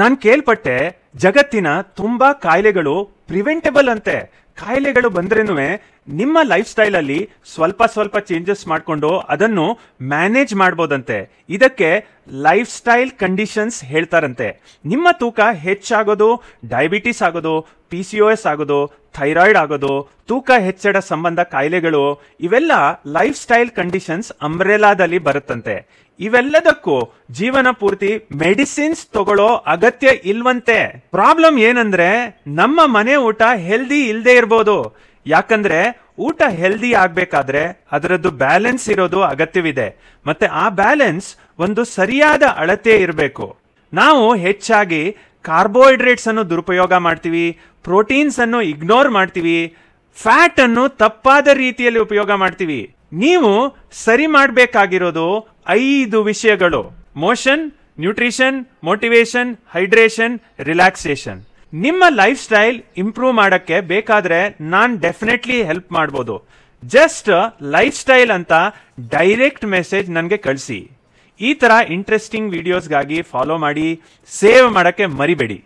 ನಾನು ಕೇಳ್ಪಟ್ಟೆ ಜಗತ್ತಿನ ತುಂಬಾ ಕಾಯಿಲೆಗಳು ಪ್ರಿವೆಂಟೆಬಲ್ ಅಂತೆ ಕಾಯಿಲೆಗಳು ಬಂದ್ರೇನು ನಿಮ್ಮ ಲೈಫ್ ಸ್ಟೈಲ್ ಅಲ್ಲಿ ಸ್ವಲ್ಪ ಸ್ವಲ್ಪ ಚೇಂಜಸ್ ಮಾಡಿಕೊಂಡು ಅದನ್ನು ಮ್ಯಾನೇಜ್ ಮಾಡ್ಬೋದಂತೆ ಇದಕ್ಕೆ ಲೈಫ್ ಸ್ಟೈಲ್ ಕಂಡೀಷನ್ಸ್ ಹೇಳ್ತಾರಂತೆ ನಿಮ್ಮ ತೂಕ ಹೆಚ್ಚಾಗೋದು ಡಯಾಬಿಟಿಸ್ ಆಗೋದು ಪಿ ಸಿ ಓ ಎಸ್ ಆಗೋದು ಥೈರಾಯ್ಡ್ ಆಗೋದು ತೂಕ ಹೆಚ್ಚಳ ಸಂಬಂಧ ಕಾಯಿಲೆಗಳು ಇವೆಲ್ಲ ಲೈಫ್ ಸ್ಟೈಲ್ ಕಂಡೀಷನ್ಸ್ ಅಂಬ್ರೆಲಾದಲ್ಲಿ ಬರುತ್ತಂತೆ ಇವೆಲ್ಲದಕ್ಕೂ ಜೀವನ ಪೂರ್ತಿ ಮೆಡಿಸಿನ್ಸ್ ತಗೊಳ್ಳೋ ಅಗತ್ಯ ಇಲ್ವಂತೆ ಪ್ರಾಬ್ಲಮ್ ಏನಂದ್ರೆ ನಮ್ಮ ಮನೆ ಊಟ ಹೆಲ್ದಿ ಇಲ್ಲದೆ ಇರ್ಬೋದು ಯಾಕಂದ್ರೆ ಊಟ ಹೆಲ್ದಿ ಆಗ್ಬೇಕಾದ್ರೆ ಅದರದ್ದು ಬ್ಯಾಲೆನ್ಸ್ ಇರೋದು ಅಗತ್ಯವಿದೆ ಮತ್ತೆ ಆ ಬ್ಯಾಲೆನ್ಸ್ ಒಂದು ಸರಿಯಾದ ಅಳತೆ ಇರಬೇಕು ನಾವು ಹೆಚ್ಚಾಗಿ ಅನ್ನು ದುರುಪಯೋಗ ಮಾಡ್ತೀವಿ ಪ್ರೋಟೀನ್ಸ್ ಅನ್ನು ಇಗ್ನೋರ್ ಮಾಡ್ತೀವಿ ಫ್ಯಾಟ್ ಅನ್ನು ತಪ್ಪಾದ ರೀತಿಯಲ್ಲಿ ಉಪಯೋಗ ಮಾಡ್ತೀವಿ ನೀವು ಸರಿ ಮಾಡಬೇಕಾಗಿರೋದು ಐದು ವಿಷಯಗಳು motion nutrition motivation hydration relaxation ನಿಮ್ಮ ಲೈಫ್ ಸ್ಟೈಲ್ ಇಂಪ್ರೂವ್ ಮಾಡಕ್ಕೆ ಬೇಕಾದ್ರೆ ನಾನು ಡೆಫಿನೆಟ್ಲಿ ಹೆಲ್ಪ್ ಮಾಡ್ಬೋದು ಜಸ್ಟ್ ಲೈಫ್ ಸ್ಟೈಲ್ ಅಂತ ಡೈರೆಕ್ಟ್ ಮೆಸೇಜ್ ನನಗೆ ಕಳಿಸಿ ಈ ಥರ ಇಂಟ್ರೆಸ್ಟಿಂಗ್ ವಿಡಿಯೋಸ್ಗಾಗಿ ಫಾಲೋ ಮಾಡಿ ಸೇವ್ ಮಾಡೋಕ್ಕೆ ಮರಿಬೇಡಿ